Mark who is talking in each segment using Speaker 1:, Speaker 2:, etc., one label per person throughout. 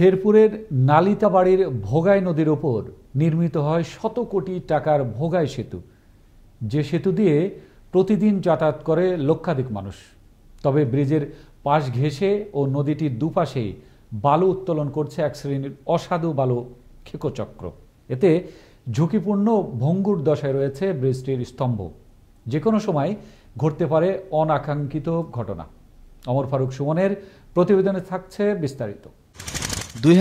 Speaker 1: শেরপুরের নালিতাবাড়ির ভোগাই নদীর ওপর নির্মিত হয় শত কোটি টাকার ভোগাই সেতু যে সেতু দিয়ে প্রতিদিন যাতায়াত করে লক্ষাধিক মানুষ তবে ব্রিজের পাশ ঘেঁষে ও নদীটির দুপাশে বালু উত্তোলন করছে এক শ্রেণীর অসাধু বালু ক্ষেকচক্র এতে ঝুঁকিপূর্ণ ভঙ্গুর দশায় রয়েছে ব্রিজটির স্তম্ভ যে কোনো সময় ঘটতে পারে অনাকাঙ্ক্ষিত ঘটনা অমর ফারুক সুমনের প্রতিবেদনে থাকছে বিস্তারিত
Speaker 2: দুই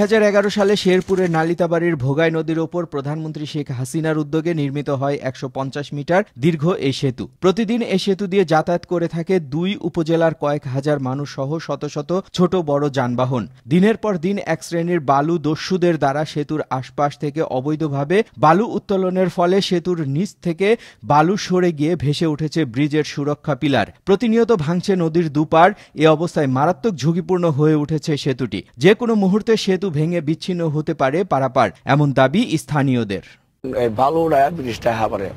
Speaker 2: সালে শেরপুরের নালিতাবাড়ির ভোগাই নদীর ওপর প্রধানমন্ত্রী শেখ হাসিনার উদ্যোগে নির্মিত হয় একশো মিটার দীর্ঘ এই সেতু প্রতিদিন এই সেতু দিয়ে যাতায়াত করে থাকে দুই উপজেলার কয়েক হাজার মানুষ সহ শত শত ছোট বড় যানবাহন দিনের পর দিন এক শ্রেণীর বালু দস্যুদের দ্বারা সেতুর আশপাশ থেকে অবৈধভাবে বালু উত্তোলনের ফলে সেতুর নিচ থেকে বালু সরে গিয়ে ভেসে উঠেছে ব্রিজের সুরক্ষা পিলার প্রতিনিয়ত ভাঙছে নদীর দুপার এ অবস্থায় মারাত্মক ঝুঁকিপূর্ণ হয়ে উঠেছে সেতুটি যে কোনো মুহূর্তে সেতু ভেঙে বিচ্ছিন্ন হতে পারে পারাপার এমন দাবি স্থানীয়দের বালু ব্রিজটা হাবারে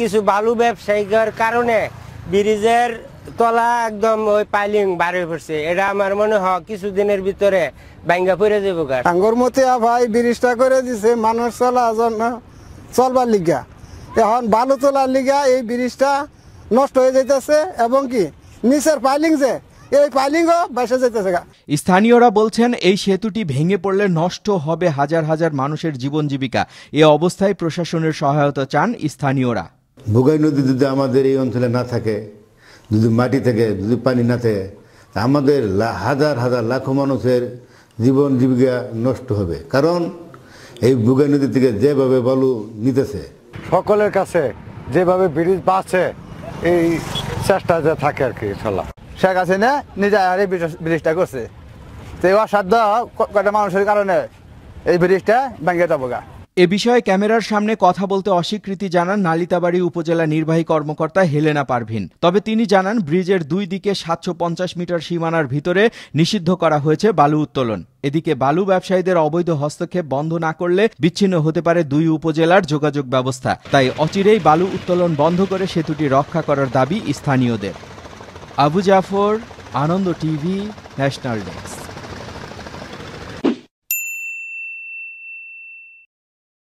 Speaker 2: কিছু বালু ব্যবসায়ীর কারণে ব্রিজের তলা
Speaker 3: একদম ওই পাইলিং বাড়ি পড়ছে এটা আমার মনে হয় কিছুদিনের ভিতরে ব্যাঙ্গা পড়ে যাবো আঙ্গুর মতে ভাই ব্রিজটা করে দিছে মানুষ চলা জন্য চলবার লিগা এখন বালু তোলার লিগা এই ব্রিজটা নষ্ট হয়ে যেতেছে এবং কি নিচের পাইলিং যে
Speaker 2: এই স্থানীয়রা বলছেন এই সেতুটি ভেঙে পড়লে নষ্ট হবে হাজার হাজার মানুষের জীবন জীবিকা এ অবস্থায় প্রশাসনের সহায়তা চান স্থানীয়রা
Speaker 4: ভোগাই নদী যদি আমাদের এই অঞ্চলে না থাকে যদি মাটি থেকে যদি পানি না থাকে আমাদের হাজার হাজার লাখো মানুষের জীবন জীবিকা নষ্ট হবে কারণ এই বুগাই নদী থেকে যেভাবে বালু নিতেছে
Speaker 3: সকলের কাছে যেভাবে ব্রিজ বাঁচে এই চেষ্টা যে থাকে আর কি
Speaker 1: ইনশাল্লাহ
Speaker 2: শেখ হাসিনা নিজে আরে ব্রিজটা করছে তো এই অসাধ্য কয়েকটা মানুষের কারণে এই ব্রিজটা ভেঙে যাবো গা এ বিষয়ে ক্যামেরার সামনে কথা বলতে অস্বীকৃতি জানান নালিতাবাড়ি উপজেলা নির্বাহী কর্মকর্তা হেলেনা পারভিন তবে তিনি জানান ব্রিজের দুই দিকে সাতশো মিটার সীমানার ভিতরে নিষিদ্ধ করা হয়েছে বালু উত্তোলন এদিকে বালু ব্যবসায়ীদের অবৈধ হস্তক্ষেপ বন্ধ না করলে বিচ্ছিন্ন হতে পারে দুই উপজেলার যোগাযোগ ব্যবস্থা তাই অচিরেই বালু উত্তোলন বন্ধ করে সেতুটি রক্ষা করার দাবি স্থানীয়দের Abu Jafar Ananda TV national desk